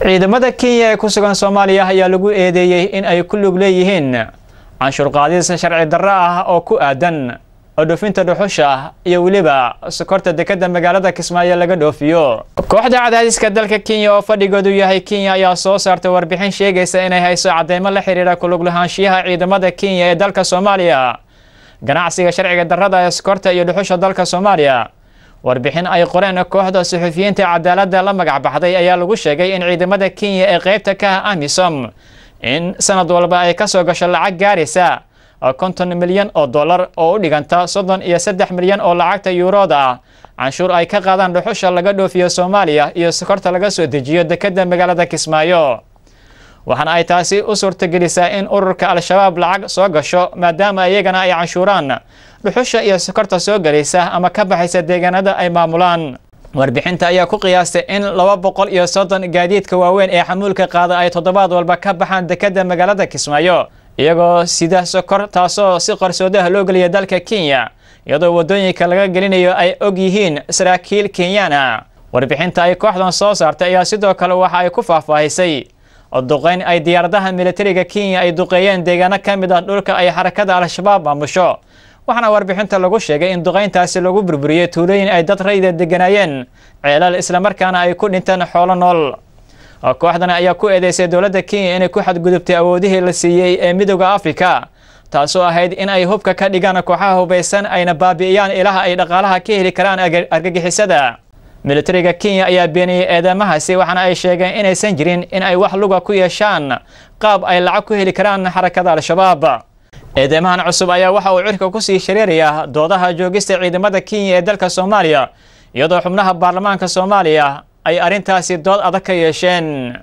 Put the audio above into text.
ciidamada kenya ee ku sugan soomaaliya ayaa lagu eedeeyey in ay ku lug leeyihiin canshuurqaadis sharci darro ah oo ku aadan dhoofinta dhuxusha ah, iyo weliba sokorta dekadda magaalada kismaayo laga dhoofiyo kooxda cadaadiska dalka kenya oo fadhigoodu yahay kenya ayaa soo saartay warbixin sheegaysa inay hayso caddeymo la xidhiidha kulug lahaanshiyaha ciidamada kenya ee dalka soomaaliya ganacsiga sharciga darrada ee sokorta iyo dhuxusha dalka soomaaliya warbixin ay qoreen kooxda suxufiyiinta cadaaladda la magacbaxday ayaa lagu sheegay in ciidamada kenya ee qaybta ka ah amisom in sanad walba ay ka soo gasho lacag gaaraysa konton milyan oo dollar oo u dhiganta soddon iyo saddex milyan oo lacagta yuurooda ah canshuur ay ka qaadaan dhuxusha laga dhoofiyo soomaaliya iyo sokorta laga soo dejiyo dekedda magaalada kismaayo waxaana ay taasi u suurtagelisaa in ururka al-shabaab lacag soo gasho maadaama iyagana ay canshuuraan dhuxusha iyo sokorta soo gelaysa ama ka baxaysa deegaanada ay maamulaan warbixinta ayaa ku qiyaastay in laba boqol iyo soddon gaadiidka waaweyn ee xamuulka qaada ay toddobaad walba ka baxaan dekadda magaalada kismaayo iyagoo sida sokor taasoo si qarsoodaha loo geliya dalka kenya iyadoo waddooyinka laga gelinayo ay og yihiin saraakiil kenyaana warbixinta ay kooxdan soo saartay ayaa sidoo kale waxa ay ku faahfaahisay oo duqeyn ay diyaaradaha milatariga kenya ay duqeeyeen deegaano ka mid ah dhulka ay xarakada al-shabaab maamusho waxaana warbixinta lagu sheegay in duqayntaasi lagu burburiyey tuulooyin ay dad rayda deganaayeen ceelal islamarkaana ay ku dhinteen xoolo nool kooxdan ayaa ku eedeysay dowladda kenya inay ku xadgudubtay awoodihii la siiyey ee midooda afrika taasoo ahayd in ay hubka ka dhigaan kooxaha hubaysan ayna baabi'iyaan ilaha ay dhaqaalaha ka heli karaan argagixisada militariga kenya ayaa beeniyey eedeymahaasi waxaana ay sheegeen inaysan jirin in ay wax luga ku yeeshaan qaab ay lacag ku heli karaan xarakada al-shabaab eedeymahan cusub ayaa waxa uu cirka ku sii shareeraya doodaha joogista ciidamada kenya ee dalka soomaaliya iyadoo xubnaha baarlamaanka soomaaliya ay arrintaasi dood adag ka yeesheen